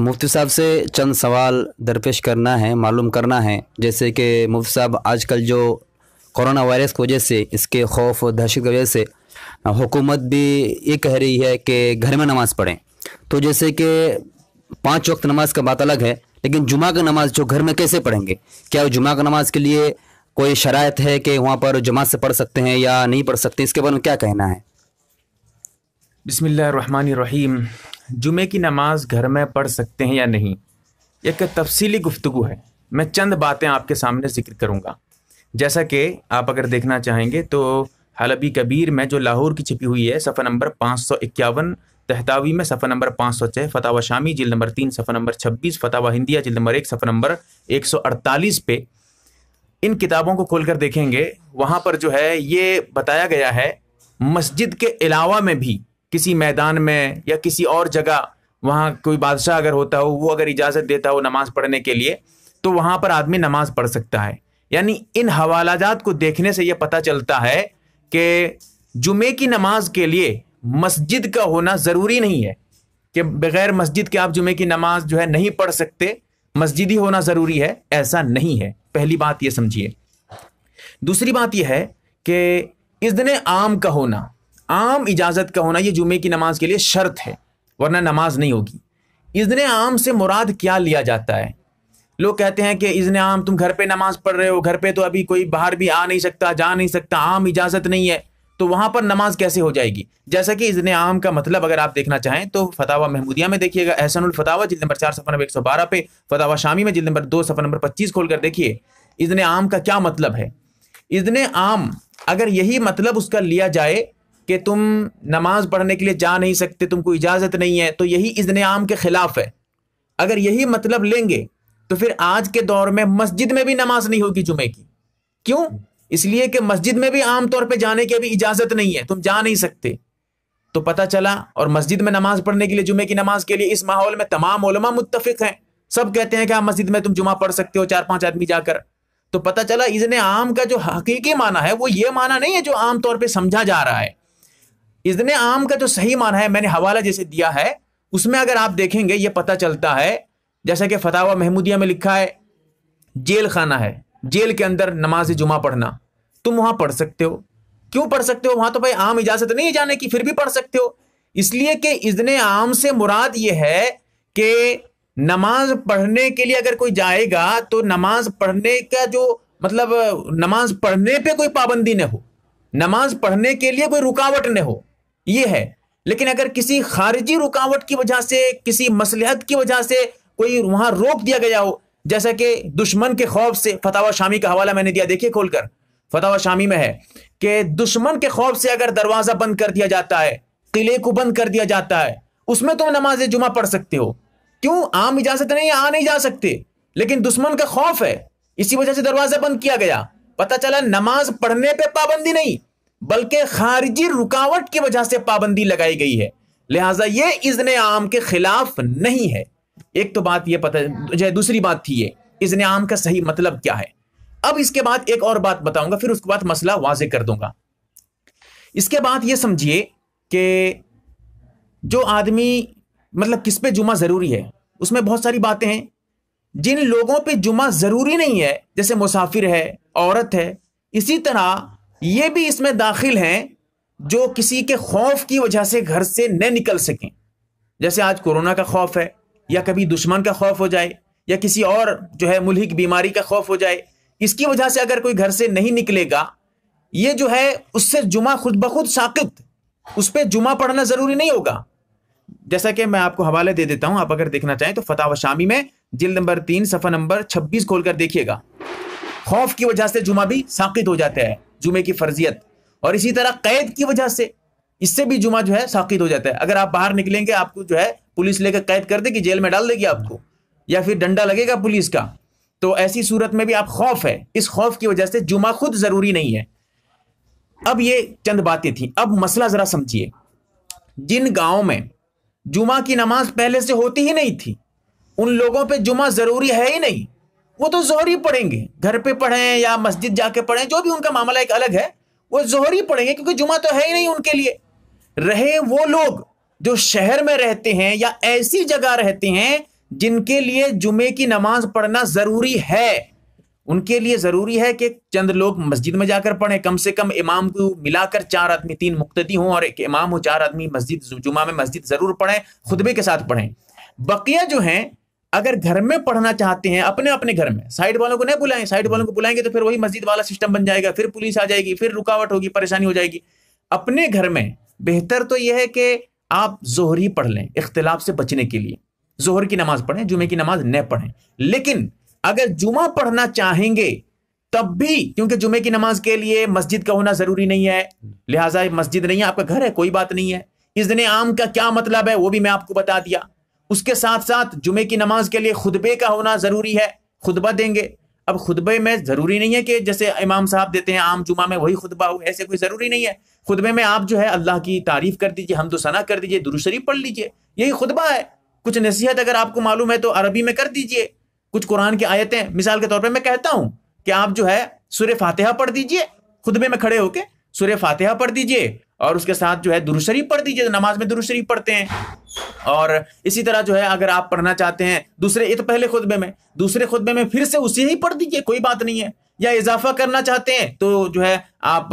मुफ्ती साहब से चंद सवाल दरपेश करना है मालूम करना है जैसे कि मुफ्ती साहब आजकल जो कोरोना वायरस की वजह से इसके खौफ और दहशत की वजह से हुकूमत भी ये कह रही है कि घर में नमाज़ पढ़ें तो जैसे कि पाँच वक्त नमाज का बात अलग है लेकिन जुमा का नमाज जो घर में कैसे पढ़ेंगे क्या जुमा का नमाज के लिए कोई शरात है कि वहाँ पर जमात से पढ़ सकते हैं या नहीं पढ़ सकते इसके बारे में क्या कहना है बिसमीम जुमे की नमाज घर में पढ़ सकते हैं या नहीं एक तफसीली गुफ्तु है मैं चंद बातें आपके सामने जिक्र करूँगा जैसा कि आप अगर देखना चाहेंगे तो हलबी कबीर में जो लाहौर की छिपी हुई है सफ़र नंबर पाँच सौ इक्यावन तहतावी में सफर नंबर पाँच सौ छः फ़तावा शामी जिल नंबर तीन सफर नंबर छब्बीस फ़तावा हिंदिया जिल नंबर एक सफ़र नंबर एक सौ अड़तालीस पे इन किताबों को खोलकर देखेंगे वहाँ पर जो है ये बताया गया है मस्जिद के अलावा में भी किसी मैदान में या किसी और जगह वहाँ कोई बादशाह अगर होता हो वो अगर इजाज़त देता हो नमाज़ पढ़ने के लिए तो वहाँ पर आदमी नमाज़ पढ़ सकता है यानी इन हवालाजात को देखने से यह पता चलता है कि जुमे की नमाज के लिए मस्जिद का होना ज़रूरी नहीं है कि बगैर मस्जिद के आप जुमे की नमाज जो है नहीं पढ़ सकते मस्जिद ही होना ज़रूरी है ऐसा नहीं है पहली बात यह समझिए दूसरी बात यह है कि इस दिन आम का होना आम इजाज़त का होना ये जुमे की नमाज के लिए शर्त है वरना नमाज नहीं होगी इजन आम से मुराद क्या लिया जाता है लोग कहते हैं कि इजन आम तुम घर पे नमाज पढ़ रहे हो घर पे तो अभी कोई बाहर भी आ नहीं सकता जा नहीं सकता आम इजाज़त नहीं है तो वहाँ पर नमाज कैसे हो जाएगी जैसा कि इजन आम का मतलब अगर आप देखना चाहें तो फतावा महमूदिया में देखिएगा एहसनुल फतावा जिल नंबर चार सफर नंबर एक सौ बारह पे फतावा शामी में जिल नंबर दो सफर नंबर पच्चीस खोल कर देखिए इजन आम का क्या मतलब है इजन आम अगर यही मतलब उसका लिया जाए कि तुम नमाज पढ़ने के लिए जा नहीं सकते तुमको इजाज़त नहीं है तो यही इजन आम के ख़िलाफ़ है अगर यही मतलब लेंगे तो फिर आज के दौर में मस्जिद में भी नमाज नहीं होगी जुमे की क्यों इसलिए कि मस्जिद में भी आम तौर पर जाने की अभी इजाज़त नहीं है तुम जा नहीं सकते तो पता चला और मस्जिद में नमाज पढ़ने के लिए जुमे की नमाज के लिए इस माहौल में तमाम ओलमा मुतफिक हैं सब कहते हैं कि आप मस्जिद में तुम जुमा पढ़ सकते हो चार पांच आदमी जाकर तो पता चला इजन आम का जो हकीकी माना है वो ये माना नहीं है जो आमतौर पर समझा जा रहा है इजन आम का जो सही माना है मैंने हवाला जैसे दिया है उसमें अगर आप देखेंगे ये पता चलता है जैसा कि फतावा महमूदिया में लिखा है जेल खाना है जेल के अंदर नमाज जुमा पढ़ना तुम वहाँ पढ़ सकते हो क्यों पढ़ सकते हो वहां तो भाई आम इजाज़त नहीं जाने की फिर भी पढ़ सकते हो इसलिए कि इजन आम से मुराद ये है कि नमाज पढ़ने के लिए अगर कोई जाएगा तो नमाज पढ़ने का जो मतलब नमाज पढ़ने पे कोई पाबंदी न हो नमाज पढ़ने के लिए कोई रुकावट न हो ये है लेकिन अगर किसी खारिजी रुकावट की वजह से किसी मसलहत की वजह से कोई वहां रोक दिया गया हो जैसा कि दुश्मन के खौफ से फतावा शामी का हवाला मैंने दिया देखिए खोलकर फतावा शामी में है कि दुश्मन के खौफ से अगर दरवाजा बंद कर दिया जाता है किले को बंद कर दिया जाता है उसमें तुम नमाज जुमा पढ़ सकते हो क्यों आम इजाजत नहीं आ नहीं जा सकते लेकिन दुश्मन का खौफ है इसी वजह से दरवाजा बंद किया गया पता चला नमाज पढ़ने पर पाबंदी नहीं बल्कि खारिजी रुकावट की वजह से पाबंदी लगाई गई है लिहाजा ये इजन आम के खिलाफ नहीं है एक तो बात यह पता जो दूसरी बात थी ये इजन आम का सही मतलब क्या है अब इसके बाद एक और बात बताऊंगा फिर उसके बाद मसला वाजे कर दूंगा इसके बाद ये समझिए कि जो आदमी मतलब किस पे जुमा ज़रूरी है उसमें बहुत सारी बातें हैं जिन लोगों पे जुमा ज़रूरी नहीं है जैसे मुसाफिर है औरत है इसी तरह ये भी इसमें दाखिल हैं जो किसी के खौफ की वजह से घर से न निकल सकें जैसे आज कोरोना का खौफ है या कभी दुश्मन का खौफ हो जाए या किसी और जो है मुलहिक बीमारी का खौफ हो जाए इसकी वजह से अगर कोई घर से नहीं निकलेगा ये जो है उससे जुमा खुद ब खुद साकित उस पर जुमा पढ़ना ज़रूरी नहीं होगा जैसा कि मैं आपको हवाले दे देता हूँ आप अगर देखना चाहें तो फताह शामी में जिल नंबर तीन सफ़ा नंबर छब्बीस खोलकर देखिएगा खौफ की वजह से जुमा भी साकित हो जाता है जुमे की फर्जियत और इसी तरह कैद की वजह से इससे भी जुमा जो है साकित हो जाता है अगर आप बाहर निकलेंगे आपको जो है पुलिस लेकर कैद कर देगी जेल में डाल देगी आपको या फिर डंडा लगेगा पुलिस का तो ऐसी सूरत में भी आप खौफ है इस खौफ की वजह से जुमा खुद जरूरी नहीं है अब ये चंद बातें थी अब मसला जरा समझिए जिन गांव में जुमा की नमाज पहले से होती ही नहीं थी उन लोगों पे जुमा जरूरी है ही नहीं वो तो जोहर ही पढ़ेंगे घर पे पढ़ें या मस्जिद जाके पढ़ें जो भी उनका मामला एक अलग है वो जोहर ही पढ़ेंगे क्योंकि जुमा तो है ही नहीं उनके लिए रहे वो लोग जो शहर में रहते हैं या ऐसी जगह रहते हैं जिनके लिए जुमे की नमाज पढ़ना जरूरी है उनके लिए जरूरी है कि चंद लोग मस्जिद में जाकर पढ़ें कम से कम इमाम को मिलाकर चार आदमी तीन मुख्तदी हों और एक इमाम हो चार आदमी मस्जिद जुमा में मस्जिद जरूर पढ़ें खुतबे के साथ पढ़ें बकिया जो हैं अगर घर में पढ़ना चाहते हैं अपने अपने घर में साइड वालों को नहीं बुलाएं साइड वालों को हम्म। बुलाएंगे तो फिर वही मस्जिद वाला सिस्टम बन जाएगा फिर पुलिस आ जाएगी फिर रुकावट होगी परेशानी हो जाएगी अपने घर में बेहतर तो यह है कि आप जोहर ही पढ़ लें इख्तलाफ से बचने के लिए जोहर की नमाज पढ़ें जुमे की नमाज न पढ़ें लेकिन अगर जुमा पढ़ना चाहेंगे तब भी क्योंकि जुमे की नमाज के लिए मस्जिद का होना जरूरी नहीं है लिहाजा मस्जिद नहीं है आपका घर है कोई बात नहीं है इस दिन आम का क्या मतलब है वो भी मैं आपको बता दिया उसके साथ साथ जुमे की नमाज के लिए खुतबे का होना ज़रूरी है खुतबा देंगे अब खुतबे में ज़रूरी नहीं है कि जैसे इमाम साहब देते हैं आम जुमा में वही खुतबा हो ऐसे कोई ज़रूरी नहीं है खुतबे में आप जो है अल्लाह की तारीफ़ कर दीजिए हम तो सना कर दीजिए दुरुशरी पढ़ लीजिए यही खुतबा है कुछ नसीहत अगर आपको मालूम है तो अरबी में कर दीजिए कुछ कुरान की आयतें मिसाल के तौर पर मैं कहता हूँ कि आप जो है सुर फातहा पढ़ दीजिए खुतबे में खड़े होके सुर फातहा पढ़ दीजिए और उसके साथ जो है दुरुशरी पढ़ दीजिए नमाज में दुरुशरी पढ़ते हैं और इसी तरह जो है अगर आप पढ़ना चाहते हैं दूसरे ये तो पहले खुतबे में दूसरे खुतबे में फिर से उसी ही पढ़ दीजिए कोई बात नहीं है या इजाफा करना चाहते हैं तो जो है आप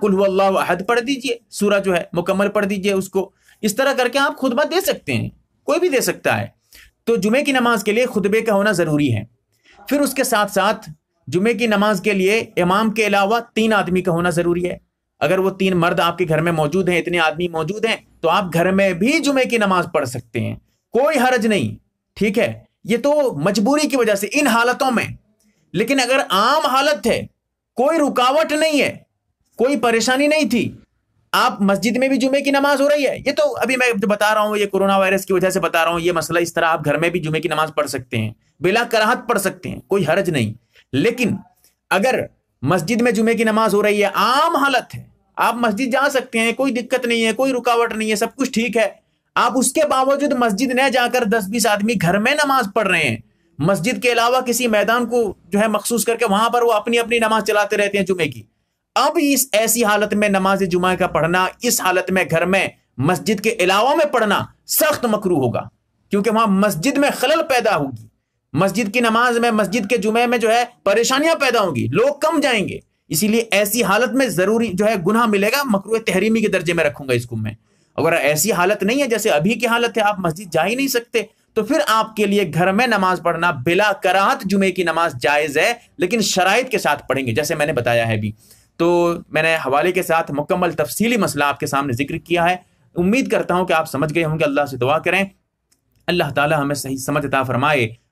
कुल्ला अहद पढ़ दीजिए सूरा जो है मुकम्मल पढ़ दीजिए उसको इस तरह करके आप खुतबा दे सकते हैं कोई भी दे सकता है तो जुमे की नमाज के लिए खुतबे का होना ज़रूरी है फिर उसके साथ साथ जुमे की नमाज के लिए इमाम के अलावा तीन आदमी का होना ज़रूरी है अगर वो तीन मर्द आपके घर में मौजूद हैं इतने आदमी मौजूद हैं तो आप घर में भी जुमे की नमाज पढ़ सकते हैं कोई हरज नहीं ठीक है ये तो मजबूरी की वजह से इन हालतों में लेकिन अगर आम हालत है कोई रुकावट नहीं है कोई परेशानी नहीं थी आप मस्जिद में भी जुमे की नमाज हो रही है ये तो अभी मैं जो बता रहा हूँ ये कोरोना वायरस की वजह से बता रहा हूँ ये मसला इस तरह आप घर में भी जुमे की नमाज पढ़ सकते हैं बिला कराहत पढ़ सकते हैं कोई हर्ज नहीं लेकिन अगर मस्जिद में जुमे की नमाज हो रही है आम हालत है आप मस्जिद जा सकते हैं कोई दिक्कत नहीं है कोई रुकावट नहीं है सब कुछ ठीक है आप उसके बावजूद मस्जिद न जाकर दस बीस आदमी घर में नमाज पढ़ रहे हैं मस्जिद के अलावा किसी मैदान को जो है मखसूस करके वहां पर वो अपनी अपनी नमाज चलाते रहते हैं जुमे की अब इस ऐसी हालत में नमाज जुमा का पढ़ना इस हालत में घर में मस्जिद के अलावा में पढ़ना सख्त मकरू होगा क्योंकि वहां मस्जिद में खलल पैदा होगी मस्जिद की नमाज में मस्जिद के जुमे में जो है परेशानियां पैदा होंगी लोग कम जाएंगे इसीलिए ऐसी हालत में जरूरी जो है गुना मिलेगा मकर तहरीमी के दर्जे में रखूंगा इसको मैं अगर ऐसी हालत नहीं है जैसे अभी की हालत है आप मस्जिद जा ही नहीं सकते तो फिर आपके लिए घर में नमाज पढ़ना बिला कराहत जुमे की नमाज जायज़ है लेकिन शराइत के साथ पढ़ेंगे जैसे मैंने बताया है अभी तो मैंने हवाले के साथ मुकम्मल तफसीली मसला आपके सामने जिक्र किया है उम्मीद करता हूँ कि आप समझ गए होंगे अल्लाह से दुआ करें अल्लाह ताला हमें सही समझता फरमाए